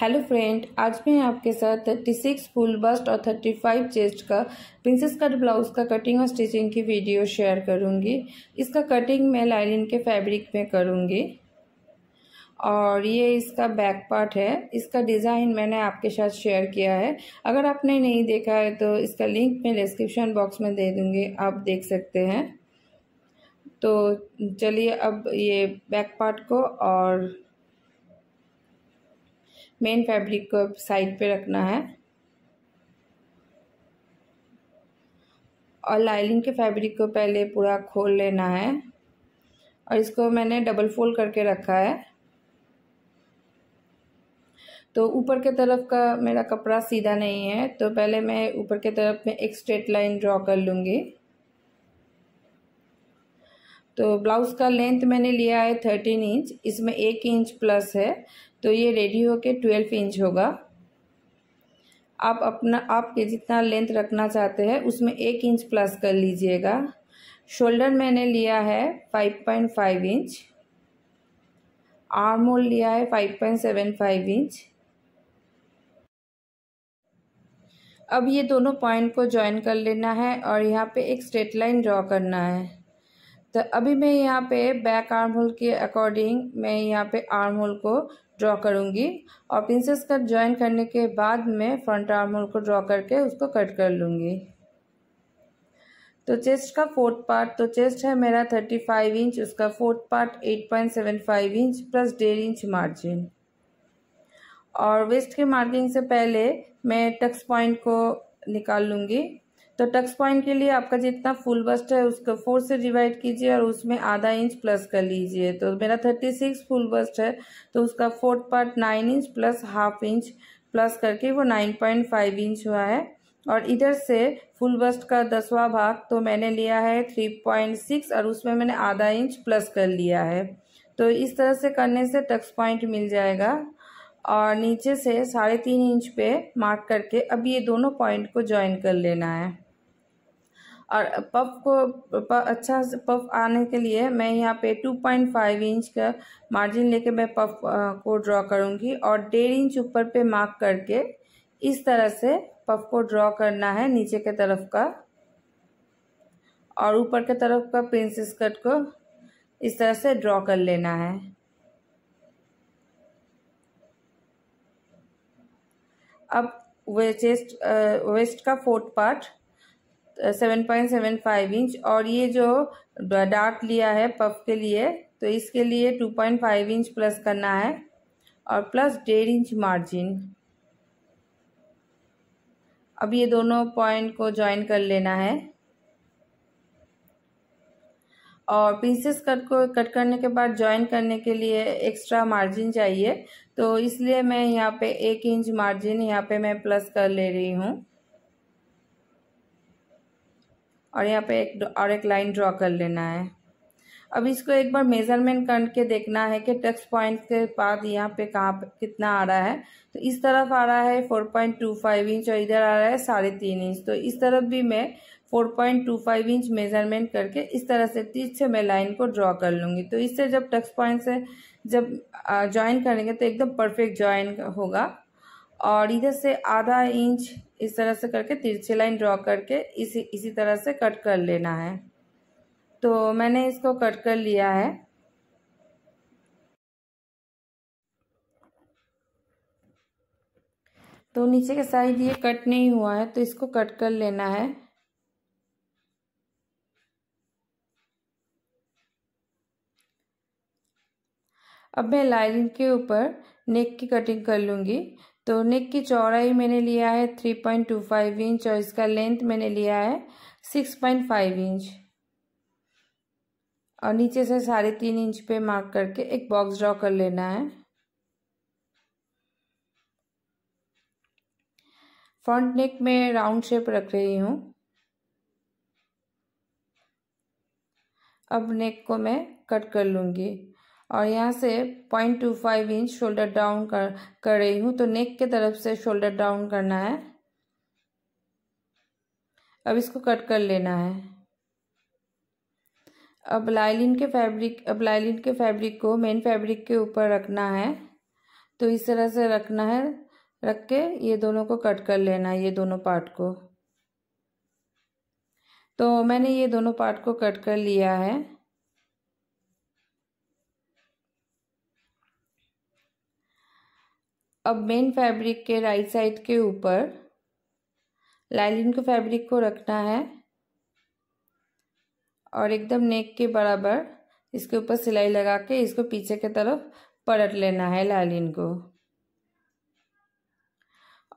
hello friend आज मैं आपके साथ थर्टी सिक्स फुल बस्ट और थर्टी फाइव चेस्ट का प्रिंसेस कट ब्लाउज का कटिंग और स्टिचिंग की वीडियो शेयर करूँगी इसका कटिंग मैं लाइलिन के फैब्रिक में करूँगी और ये इसका बैक पार्ट है इसका डिज़ाइन मैंने आपके साथ शेयर किया है अगर आपने नहीं देखा है तो इसका लिंक मैं डिस्क्रिप्शन बॉक्स में दे दूँगी आप देख सकते हैं तो चलिए अब ये बैक पार्ट को और मेन फैब्रिक को साइड पे रखना है और लाइनिंग के फैब्रिक को पहले पूरा खोल लेना है और इसको मैंने डबल फोल्ड करके रखा है तो ऊपर के तरफ का मेरा कपड़ा सीधा नहीं है तो पहले मैं ऊपर के तरफ में एक स्ट्रेट लाइन ड्रॉ कर लूँगी तो ब्लाउज़ का लेंथ मैंने लिया है थर्टीन इंच इसमें एक इंच प्लस है तो ये रेडी होके ट्वेल्व इंच होगा आप अपना आपके जितना लेंथ रखना चाहते हैं उसमें एक इंच प्लस कर लीजिएगा शोल्डर मैंने लिया है five point five inch armhole लिया है five point seven five inch अब ये दोनों पॉइंट को ज्वाइन कर लेना है और यहाँ पे एक स्ट्रेट लाइन ड्रॉ करना है तो अभी मैं यहाँ पे बैक आर्म होल के अकॉर्डिंग मैं यहाँ पे आर्म होल को ड्रॉ करूँगी और प्रिंसेस कट ज्वाइन करने के बाद मैं फ्रंट आर्म होल को ड्रॉ करके उसको कट कर लूँगी तो चेस्ट का फोर्थ पार्ट तो चेस्ट है मेरा थर्टी फाइव इंच उसका fourth part eight point seven five inch plus डेढ़ इंच मार्जिन और वेस्ट के मार्किंग से पहले मैं टक्स पॉइंट को निकाल लूँगी तो टक्स पॉइंट के लिए आपका जितना फुल बस्ट है उसको फोर से डिवाइड कीजिए और उसमें आधा इंच प्लस कर लीजिए तो मेरा थर्टी सिक्स फुल बस्ट है तो उसका fourth part nine inch plus half inch plus करके वो नाइन पॉइंट फाइव इंच हुआ है और इधर से फुल बस्ट का दसवा भाग तो मैंने लिया है थ्री पॉइंट सिक्स और उसमें मैंने आधा इंच प्लस कर लिया है तो इस तरह से करने से टक्स पॉइंट मिल जाएगा और नीचे से साढ़े तीन इंच पे मार्क करके अब ये दोनों पॉइंट को ज्वाइन कर लेना है और पफ को प, अच्छा पफ आने के लिए मैं यहाँ पे टू पॉइंट फाइव इंच का मार्जिन लेके मैं पफ को ड्रॉ करूँगी और डेढ़ इंच ऊपर पे मार्क करके इस तरह से पफ को ड्रॉ करना है नीचे के तरफ का और ऊपर के तरफ का प्रिंसेस कट को इस तरह से ड्रॉ कर लेना है अब वे चेस्ट वेस्ट का fourth part seven point seven five inch और ये जो डार्क लिया है पफ के लिए तो इसके लिए two point five inch plus करना है और प्लस डेढ़ इंच मार्जिन अब ये दोनों पॉइंट को ज्वाइन कर लेना है और पीसेस कट को कट करने के बाद ज्वाइन करने के लिए एक्स्ट्रा मार्जिन चाहिए तो इसलिए मैं यहाँ पे एक इंच मार्जिन यहाँ पे मैं प्लस कर ले रही हूँ और यहाँ पे एक और एक लाइन ड्रॉ कर लेना है अब इसको एक बार मेज़रमेंट करके देखना है कि टक्स पॉइंट के बाद यहाँ पे कहाँ पर कितना आ रहा है तो इस तरफ आ रहा है four point two five inch और इधर आ रहा है साढ़े तीन इंच तो इस तरफ भी मैं four point two five inch measurement करके इस तरह से तीस से मैं लाइन को ड्रॉ कर लूँगी तो इससे जब टक्स पॉइंट से जब ज्वाइन करेंगे तो एकदम परफेक्ट ज्वाइन होगा और इधर से आधा इंच इस तरह से करके तिरछी लाइन ड्रॉ करके इसी इसी तरह से कट कर लेना है तो मैंने इसको कट कर लिया है तो नीचे के साइड ये कट नहीं हुआ है तो इसको कट कर लेना है अब मैं लाइनिंग के ऊपर नेक की कटिंग कर लूँगी तो नेक की चौड़ाई मैंने लिया है three point two five inch और इसका लेंथ मैंने लिया है सिक्स पॉइंट फाइव इंच और नीचे से साढ़े तीन इंच पे मार्क करके एक बॉक्स ड्रॉ कर लेना है फ्रंट नेक में राउंड शेप रख रही हूँ अब नेक को मैं कट कर लूँगी और यहाँ से point two five inch shoulder down कर कर रही हूँ तो नेक के तरफ से शोल्डर डाउन करना है अब इसको कट कर लेना है अब लाइलिन के फैब्रिक अब लाइलिन के फैब्रिक को मेन फैब्रिक के ऊपर रखना है तो इस तरह से रखना है रख के ये दोनों को कट कर लेना है ये दोनों पार्ट को तो मैंने ये दोनों पार्ट को कट कर लिया है अब मेन फैब्रिक के राइट साइड के ऊपर लाइलिन को फैब्रिक को रखना है और एकदम नेक के बराबर इसके ऊपर सिलाई लगा के इसको पीछे की तरफ पलट लेना है लालिन को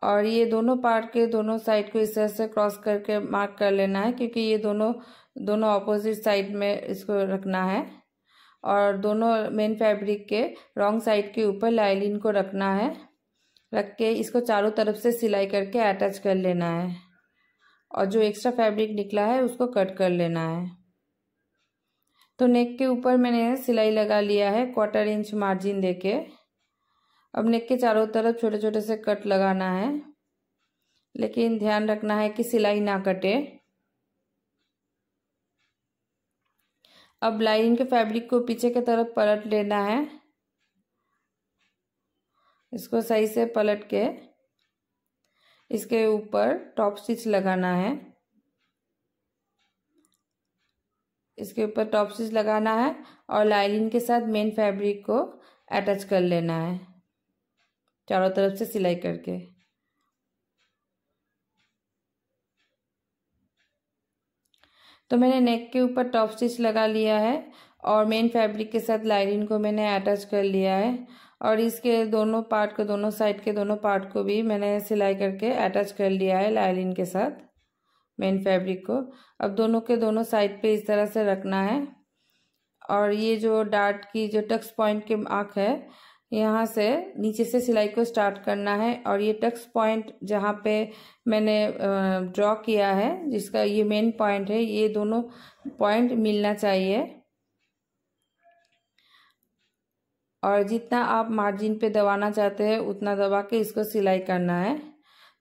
और ये दोनों पार्ट के दोनों साइड को इस तरह से क्रॉस करके मार्क कर लेना है क्योंकि ये दोनों दोनों ऑपोजिट साइड में इसको रखना है और दोनों मेन फैब्रिक के रॉन्ग साइड के ऊपर लाइलिन को रखना है रख के इसको चारों तरफ से सिलाई करके अटैच कर लेना है और जो एक्स्ट्रा फैब्रिक निकला है उसको कट कर लेना है तो नेक के ऊपर मैंने सिलाई लगा लिया है क्वार्टर इंच मार्जिन देके अब नेक के चारों तरफ छोटे छोटे से कट लगाना है लेकिन ध्यान रखना है कि सिलाई ना कटे अब लाइन के फैब्रिक को पीछे की तरफ पलट लेना है इसको सही से पलट के इसके ऊपर टॉप स्टिच लगाना है इसके ऊपर टॉप स्टिच लगाना है और लाइनिंग के साथ मेन फैब्रिक को अटैच कर लेना है चारों तरफ से सिलाई करके तो मैंने नेक के ऊपर टॉप स्टिच लगा लिया है और मेन फैब्रिक के साथ लाइनिंग को मैंने अटैच कर लिया है और इसके दोनों पार्ट को दोनों साइड के दोनों पार्ट को भी मैंने सिलाई करके अटैच कर लिया है लाइलिन के साथ मेन फैब्रिक को अब दोनों के दोनों साइड पे इस तरह से रखना है और ये जो डार्ट की जो टक्स पॉइंट की आँख है यहाँ से नीचे से सिलाई को स्टार्ट करना है और ये टक्स पॉइंट जहाँ पे मैंने ड्रॉ किया है जिसका ये मेन पॉइंट है ये दोनों पॉइंट मिलना चाहिए और जितना आप मार्जिन पे दबाना चाहते हैं उतना दबा के इसको सिलाई करना है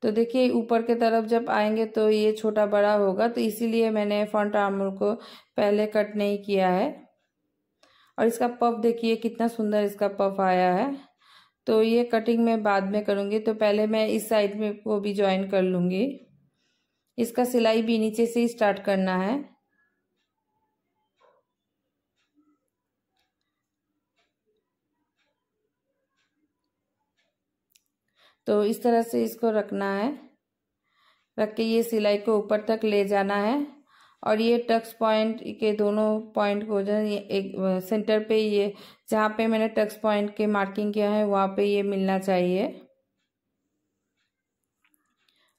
तो देखिए ऊपर के तरफ जब आएंगे तो ये छोटा बड़ा होगा तो इसीलिए मैंने फ्रंट आर्मोल को पहले कट नहीं किया है और इसका पफ देखिए कितना सुंदर इसका पफ आया है तो ये कटिंग मैं बाद में करूँगी तो पहले मैं इस साइड में को भी ज्वाइन कर लूँगी इसका सिलाई भी नीचे से ही स्टार्ट करना है तो इस तरह से इसको रखना है रख के ये सिलाई को ऊपर तक ले जाना है और ये टक्स पॉइंट के दोनों पॉइंट को जो है एक सेंटर पे ये जहाँ पे मैंने टक्स पॉइंट के मार्किंग किया है वहाँ पे ये मिलना चाहिए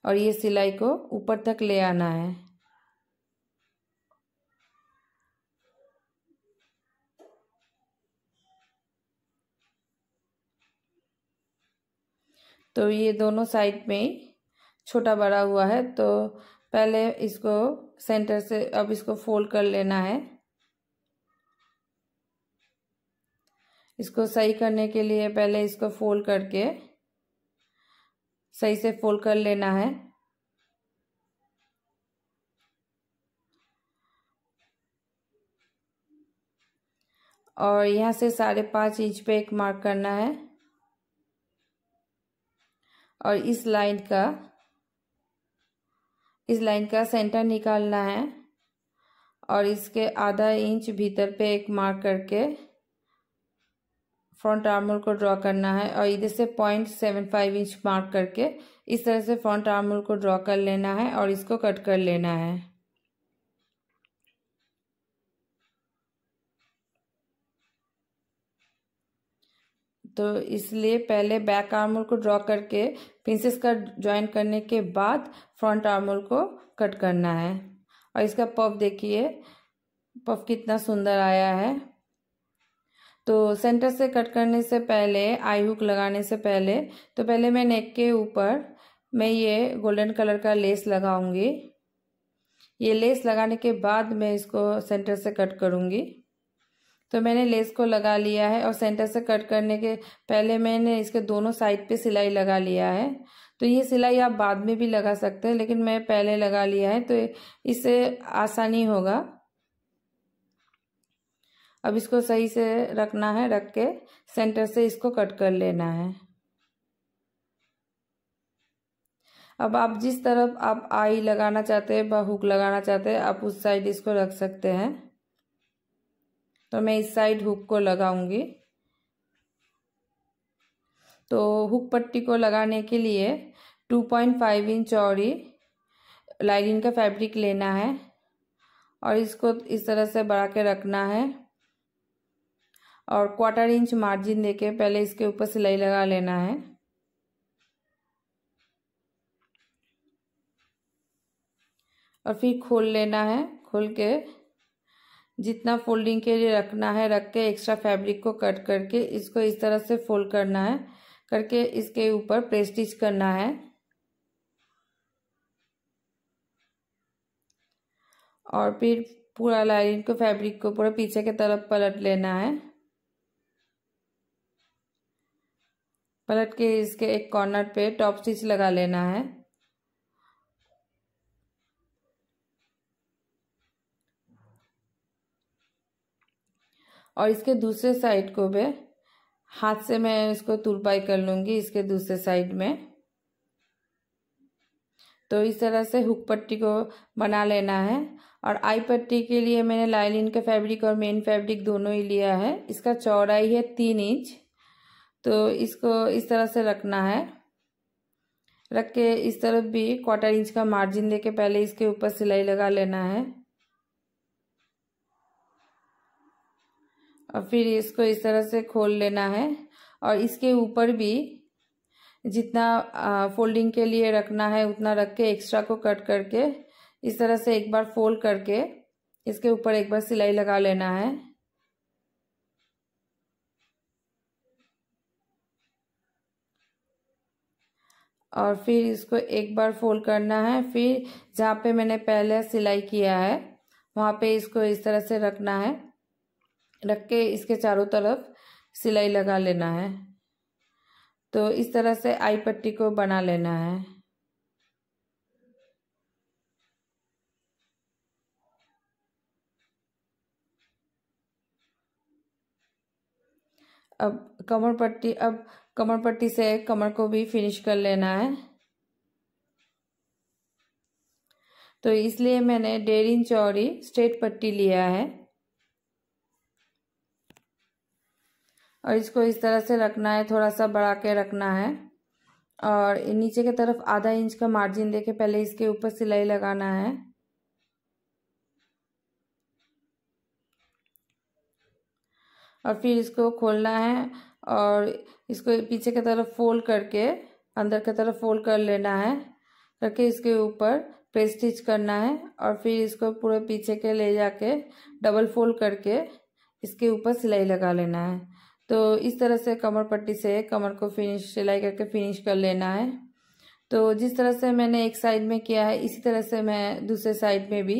और ये सिलाई को ऊपर तक ले आना है तो ये दोनों साइड में छोटा बड़ा हुआ है तो पहले इसको सेंटर से अब इसको फोल्ड कर लेना है इसको सही करने के लिए पहले इसको फोल्ड करके सही से फोल्ड कर लेना है और यहाँ से साढ़े पाँच इंच पे एक मार्क करना है और इस लाइन का इस लाइन का सेंटर निकालना है और इसके आधा इंच भीतर पे एक मार्क करके फ्रंट आर्मोल को ड्रॉ करना है और इधर से point seven five inch mark करके इस तरह से फ्रंट आर्मोल को ड्रॉ कर लेना है और इसको कट कर लेना है तो इसलिए पहले बैक आर्मोल को ड्रॉ करके पिंसेस का ज्वाइन करने के बाद फ्रंट आर्मोल को कट करना है और इसका पफ देखिए पफ कितना सुंदर आया है तो सेंटर से कट करने से पहले आई हुक लगाने से पहले तो पहले मैं नेक के ऊपर मैं ये गोल्डन कलर का लेस लगाऊंगी ये लेस लगाने के बाद मैं इसको सेंटर से कट करूँगी तो मैंने लेस को लगा लिया है और सेंटर से कट करने के पहले मैंने इसके दोनों साइड पे सिलाई लगा लिया है तो ये सिलाई आप बाद में भी लगा सकते हैं लेकिन मैं पहले लगा लिया है तो इससे आसानी होगा अब इसको सही से रखना है रख के सेंटर से इसको कट कर लेना है अब आप जिस तरफ आप आई लगाना चाहते हैं बा हुक लगाना चाहते हैं आप उस साइड इसको रख सकते हैं तो मैं इस साइड हुक को लगाऊंगी तो हुक पट्टी को लगाने के लिए 2.5 इंच चौड़ी लाइनिंग का फैब्रिक लेना है और इसको इस तरह से बढ़ा के रखना है और क्वार्टर इंच मार्जिन देके पहले इसके ऊपर सिलाई लगा लेना है और फिर खोल लेना है खोल के जितना फोल्डिंग के लिए रखना है रख के एक्स्ट्रा फैब्रिक को कट करके इसको इस तरह से फोल्ड करना है करके इसके ऊपर प्रेस्टिच करना है और फिर पूरा लाइन को फैब्रिक को पूरा पीछे के तरफ पलट लेना है पलट के इसके एक कॉर्नर पे टॉप स्टिच लगा लेना है और इसके दूसरे साइड को भी हाथ से मैं इसको तुरपाई कर लूँगी इसके दूसरे साइड में तो इस तरह से हुक पट्टी को बना लेना है और आई पट्टी के लिए मैंने लाइलिन का फैब्रिक और मेन फैब्रिक दोनों ही लिया है इसका चौड़ाई है तीन इंच तो इसको इस तरह से रखना है रख के इस तरफ भी क्वार्टर इंच का मार्जिन देके पहले इसके ऊपर सिलाई लगा लेना है और फिर इसको इस तरह से खोल लेना है और इसके ऊपर भी जितना फोल्डिंग के लिए रखना है उतना रख के एक्स्ट्रा को कट करके इस तरह से एक बार फोल्ड करके इसके ऊपर एक बार सिलाई लगा लेना है और फिर इसको एक बार फोल्ड करना है फिर जहाँ पे मैंने पहले सिलाई किया है वहाँ पे इसको इस तरह से रखना है रख के इसके चारों तरफ सिलाई लगा लेना है तो इस तरह से आई पट्टी को बना लेना है अब कमर पट्टी अब कमर पट्टी से कमर को भी फिनिश कर लेना है तो इसलिए मैंने डेढ़ इंच और स्ट्रेट पट्टी लिया है और इसको इस तरह से रखना है थोड़ा सा बढ़ा के रखना है और नीचे की तरफ आधा इंच का मार्जिन देके पहले इसके ऊपर सिलाई लगाना है और फिर इसको खोलना है और इसको पीछे की तरफ फोल्ड करके अंदर की तरफ फोल्ड कर लेना है करके इसके ऊपर प्रेस स्टिच करना है और फिर इसको पूरे पीछे के ले जाके डबल फोल्ड करके इसके ऊपर सिलाई लगा लेना है तो इस तरह से कमर पट्टी से कमर को फिनिश सिलाई करके फिनिश कर लेना है तो जिस तरह से मैंने एक साइड में किया है इसी तरह से मैं दूसरे साइड में भी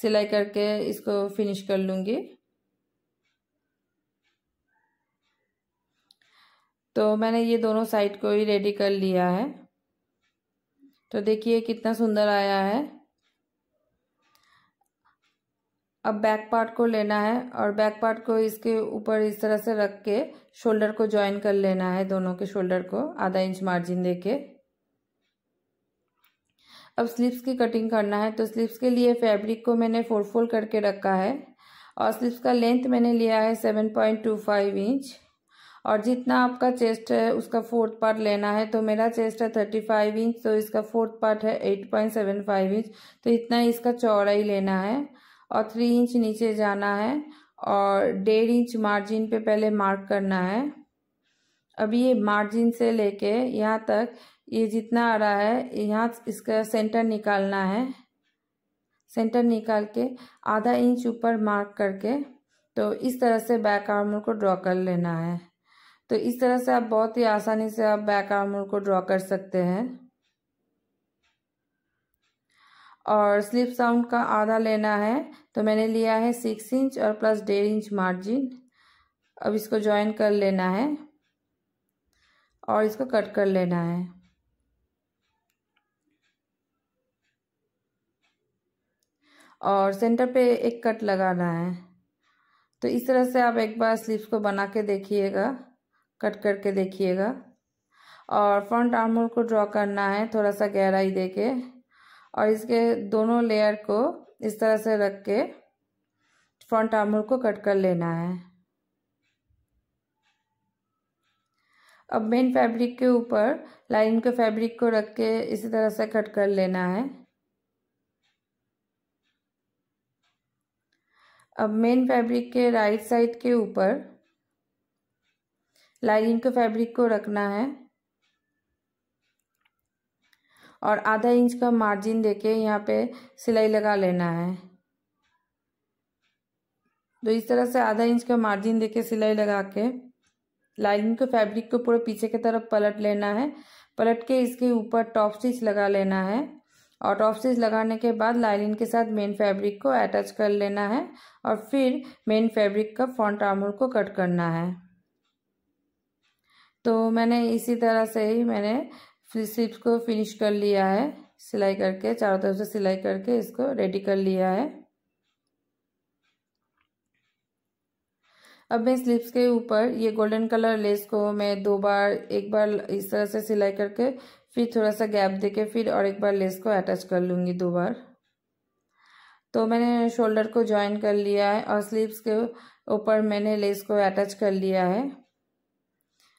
सिलाई करके इसको फिनिश कर लूँगी तो मैंने ये दोनों साइड को ही रेडी कर लिया है तो देखिए कितना सुंदर आया है अब बैक पार्ट को लेना है और बैक पार्ट को इसके ऊपर इस तरह से रख के शोल्डर को ज्वाइन कर लेना है दोनों के शोल्डर को आधा इंच मार्जिन दे के अब स्लीव्स की कटिंग करना है तो स्लीव्स के लिए फैब्रिक को मैंने फोर फोल्ड करके रखा है और स्लीव्स का लेंथ मैंने लिया है seven point two five inch और जितना आपका चेस्ट है उसका फोर्थ पार्ट लेना है तो मेरा चेस्ट है थर्टी फाइव इंच तो इसका फोर्थ पार्ट है eight point seven five inch तो इतना इसका चौड़ाई लेना है और थ्री इंच नीचे जाना है और डेढ़ इंच मार्जिन पे पहले मार्क करना है अब ये मार्जिन से लेके यहाँ तक ये जितना आ रहा है यहाँ इसका सेंटर निकालना है सेंटर निकाल के आधा इंच ऊपर मार्क करके तो इस तरह से बैक आर्मर को ड्रॉ कर लेना है तो इस तरह से आप बहुत ही आसानी से आप बैक आर्मर को ड्रॉ कर सकते हैं और स्लिप साउंड का आधा लेना है तो मैंने लिया है सिक्स इंच और प्लस डेढ़ इंच मार्जिन अब इसको ज्वाइन कर लेना है और इसको कट कर लेना है और सेंटर पे एक कट लगाना है तो इस तरह से आप एक बार स्लीव्स को बना के देखिएगा कट करके देखिएगा और फ्रंट आर्मोल को ड्रॉ करना है थोड़ा सा गहराई देके और इसके दोनों लेयर को इस तरह से रख के फ्रंट आर्मर को कट कर लेना है अब मेन फैब्रिक के ऊपर लाइन के फैब्रिक को रख के इसी तरह से कट कर लेना है अब मेन फैब्रिक के राइट साइड के ऊपर लाइनिंग के फैब्रिक को रखना है और आधा इंच का मार्जिन देके यहाँ पे सिलाई लगा लेना है तो इस तरह से आधा इंच का मार्जिन देके सिलाई लगा के लाइनिंग को फैब्रिक को पूरे पीछे की तरफ पलट लेना है पलट के इसके ऊपर टॉप स्टिच लगा लेना है और टॉप स्टिच लगाने के बाद लाइनिंग के साथ मेन फैब्रिक को अटैच कर लेना है और फिर मेन फैब्रिक का फ्रंट आर्मोल को कट करना है तो मैंने इसी तरह से ही मैंने स्लीव्स को फिनिश कर लिया है सिलाई करके चारों तरफ से सिलाई करके इसको रेडी कर लिया है अब मैं स्लीव्स के ऊपर ये गोल्डन कलर लेस को मैं दो बार एक बार इस तरह से सिलाई करके फिर थोड़ा सा गैप देके फिर और एक बार लेस को अटैच कर लूँगी दो बार तो मैंने शोल्डर को ज्वाइन कर लिया है और स्लीव्स के ऊपर मैंने लेस को अटैच कर लिया है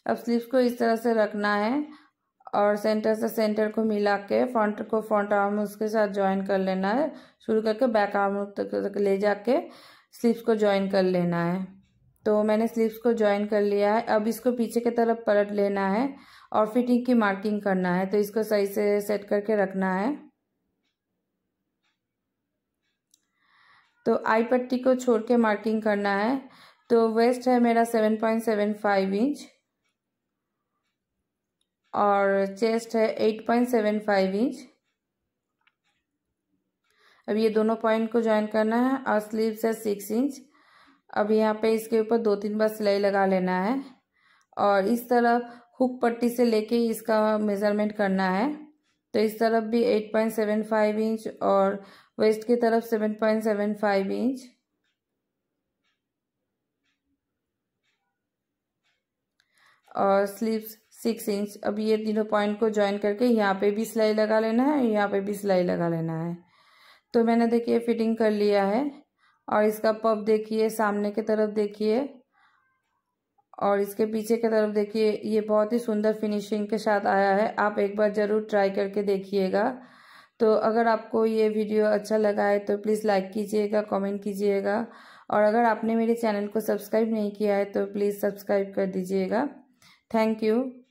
अब स्लीव्स को इस तरह से रखना है और सेंटर से सेंटर को मिला के फ्रंट को फ्रंट आर्म उसके साथ ज्वाइन कर लेना है शुरू करके बैक आर्म तक तक ले जाके स्लीव्स को ज्वाइन कर लेना है तो मैंने स्लीव्स को ज्वाइन कर लिया है अब इसको पीछे की तरफ पलट लेना है और फिटिंग की मार्किंग करना है तो इसको सही से सेट करके रखना है तो आई पट्टी को छोड़ के मार्किंग करना है तो वेस्ट है मेरा seven point seven five inch और चेस्ट है eight point seven five inch अब ये दोनों पॉइंट को ज्वाइन करना है और स्लीव्स है सिक्स इंच अब यहाँ पे इसके ऊपर दो तीन बार सिलाई लगा लेना है और इस तरफ हुक पट्टी से लेके इसका मेज़रमेंट करना है तो इस तरफ भी eight point seven five inch और वेस्ट की तरफ seven point seven five inch और स्लीव्स सिक्स इंच अब ये तीनों पॉइंट को ज्वाइन करके यहाँ पे भी सिलाई लगा लेना है यहाँ पे भी सिलाई लगा लेना है तो मैंने देखिए फिटिंग कर लिया है और इसका पब देखिए सामने की तरफ देखिए और इसके पीछे की तरफ देखिए ये बहुत ही सुंदर फिनिशिंग के साथ आया है आप एक बार ज़रूर ट्राई करके देखिएगा तो अगर आपको ये वीडियो अच्छा लगा है तो प्लीज़ लाइक कीजिएगा कमेंट कीजिएगा और अगर आपने मेरे चैनल को सब्सक्राइब नहीं किया है तो प्लीज़ सब्सक्राइब कर दीजिएगा थैंक यू